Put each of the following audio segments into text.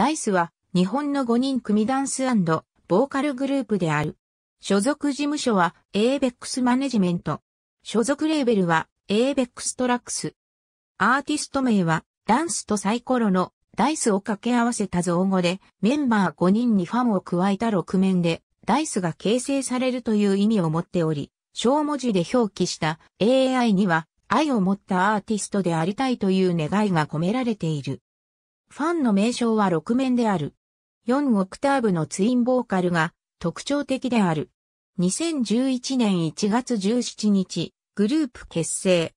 ダイスは日本の5人組ダンスボーカルグループである。所属事務所は ABEX マネジメント。所属レーベルは ABEX トラックス。アーティスト名はダンスとサイコロのダイスを掛け合わせた造語でメンバー5人にファンを加えた6面でダイスが形成されるという意味を持っており、小文字で表記した AI には愛を持ったアーティストでありたいという願いが込められている。ファンの名称は6面である。4オクターブのツインボーカルが特徴的である。2011年1月17日、グループ結成。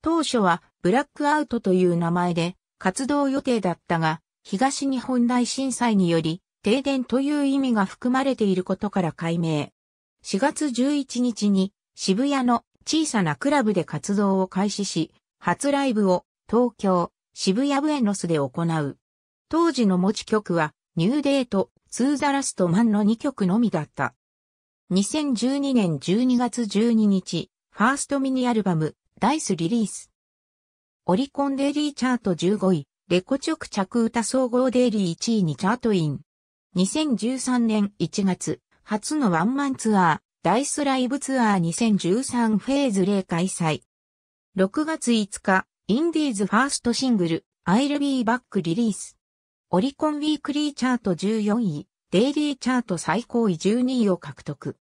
当初はブラックアウトという名前で活動予定だったが、東日本大震災により停電という意味が含まれていることから解明。4月11日に渋谷の小さなクラブで活動を開始し、初ライブを東京、渋谷ブエノスで行う。当時の持ち曲は、ニューデート、ツーザラストマンの2曲のみだった。2012年12月12日、ファーストミニアルバム、ダイスリリース。オリコンデイリーチャート15位、レコチョク着歌総合デイリー1位にチャートイン。2013年1月、初のワンマンツアー、ダイスライブツアー2013フェーズ0開催。6月5日、インディーズファーストシングル、I'll Be Back リリース。オリコンウィークリーチャート14位、デイリーチャート最高位12位を獲得。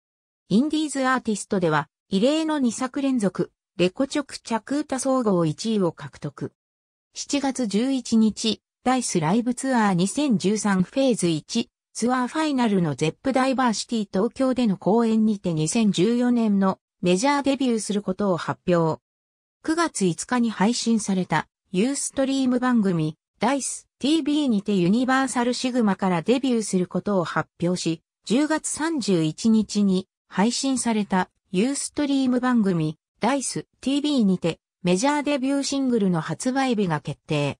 インディーズアーティストでは、異例の2作連続、レコチョクチャクータ総合1位を獲得。7月11日、ダイスライブツアー2013フェーズ1、ツアーファイナルのゼップダイバーシティ東京での公演にて2014年のメジャーデビューすることを発表。9月5日に配信されたユーストリーム番組ダイス TV にてユニバーサルシグマからデビューすることを発表し、10月31日に配信されたユーストリーム番組ダイス TV にてメジャーデビューシングルの発売日が決定。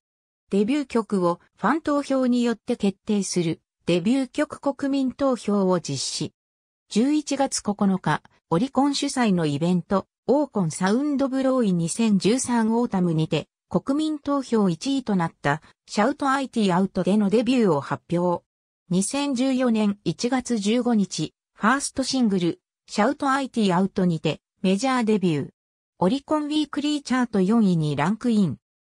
デビュー曲をファン投票によって決定するデビュー曲国民投票を実施。11月9日、オリコン主催のイベント、オーコンサウンドブローイ2013オータムにて、国民投票1位となった、シャウト IT アウトでのデビューを発表。2014年1月15日、ファーストシングル、シャウト IT アウトにて、メジャーデビュー。オリコンウィークリーチャート4位にランクイン。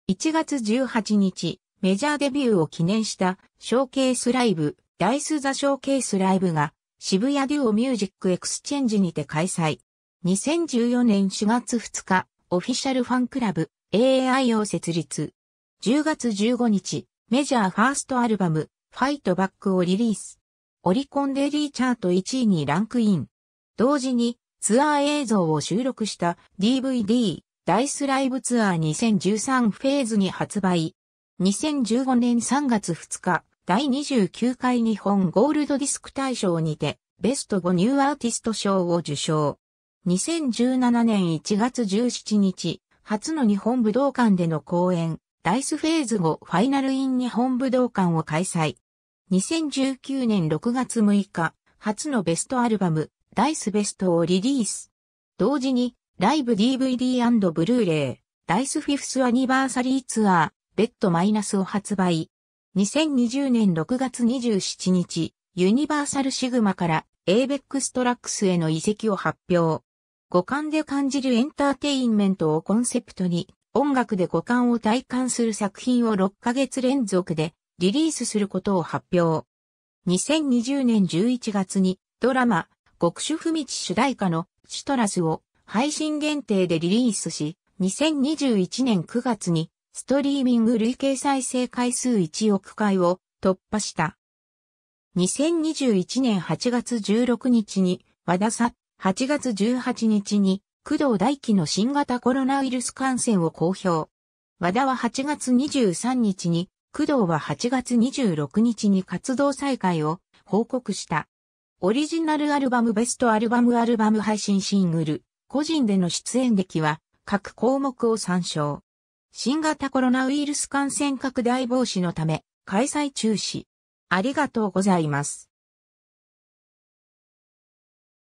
1月18日、メジャーデビューを記念した、ショーケースライブ、ダイス・ザ・ショーケースライブが、渋谷デュオミュージックエクスチェンジにて開催。2014年4月2日、オフィシャルファンクラブ AAI を設立。10月15日、メジャーファーストアルバム、ファイトバックをリリース。オリコンデリーチャート1位にランクイン。同時に、ツアー映像を収録した DVD、ダイスライブツアー2013フェーズに発売。2015年3月2日、第29回日本ゴールドディスク大賞にて、ベスト5ニューアーティスト賞を受賞。2017年1月17日、初の日本武道館での公演、ダイスフェーズ後ファイナルイン日本武道館を開催。2019年6月6日、初のベストアルバム、ダイスベストをリリース。同時に、ライブ DVD& ブルーレイ、ダイスフィフスアニバーサリーツアー、ベッドマイナスを発売。2020年6月27日、ユニバーサルシグマからエベックストラックスへの移籍を発表。五感で感じるエンターテインメントをコンセプトに、音楽で五感を体感する作品を6ヶ月連続でリリースすることを発表。2020年11月にドラマ、極主不道主題歌のシトラスを配信限定でリリースし、2021年9月にストリーミング累計再生回数1億回を突破した。2021年8月16日に和田さッ8月18日に工藤大輝の新型コロナウイルス感染を公表。和田は8月23日に、工藤は8月26日に活動再開を報告した。オリジナルアルバムベストアルバムアルバム配信シングル、個人での出演歴は各項目を参照。新型コロナウイルス感染拡大防止のため開催中止。ありがとうございます。